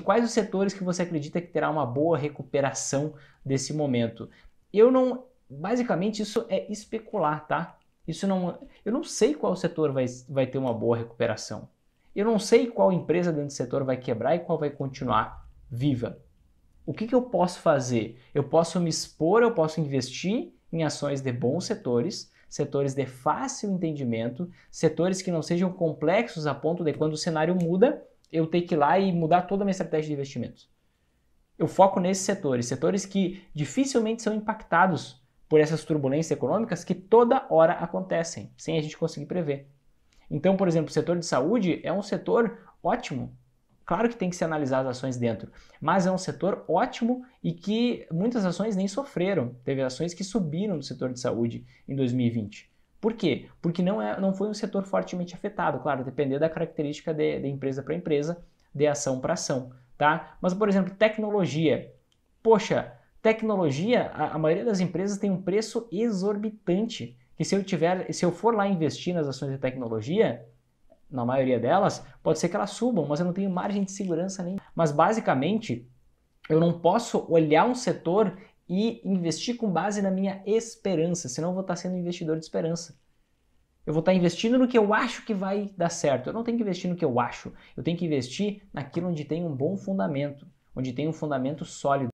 Quais os setores que você acredita que terá uma boa recuperação desse momento? Eu não. Basicamente, isso é especular, tá? Isso não. Eu não sei qual setor vai, vai ter uma boa recuperação. Eu não sei qual empresa dentro do setor vai quebrar e qual vai continuar viva. O que, que eu posso fazer? Eu posso me expor, eu posso investir em ações de bons setores, setores de fácil entendimento, setores que não sejam complexos a ponto de quando o cenário muda, eu ter que ir lá e mudar toda a minha estratégia de investimentos. Eu foco nesses setores, setores que dificilmente são impactados por essas turbulências econômicas que toda hora acontecem, sem a gente conseguir prever. Então, por exemplo, o setor de saúde é um setor ótimo. Claro que tem que se analisar as ações dentro, mas é um setor ótimo e que muitas ações nem sofreram. Teve ações que subiram no setor de saúde em 2020. Por quê? Porque não, é, não foi um setor fortemente afetado, claro, depender da característica de, de empresa para empresa, de ação para ação, tá? Mas, por exemplo, tecnologia. Poxa, tecnologia, a, a, maioria das empresas tem um preço exorbitante, que se eu tiver, se eu for lá investir nas ações de tecnologia, na maioria delas, pode ser que elas subam, mas eu não tenho margem de segurança nem. Mas basicamente, eu não posso olhar um setor e investir com base na minha esperança, senão eu vou estar sendo um investidor de esperança. Eu vou estar investindo no que eu acho que vai dar certo. Eu não tenho que investir no que eu acho, eu tenho que investir naquilo onde tem um bom fundamento, onde tem um fundamento sólido.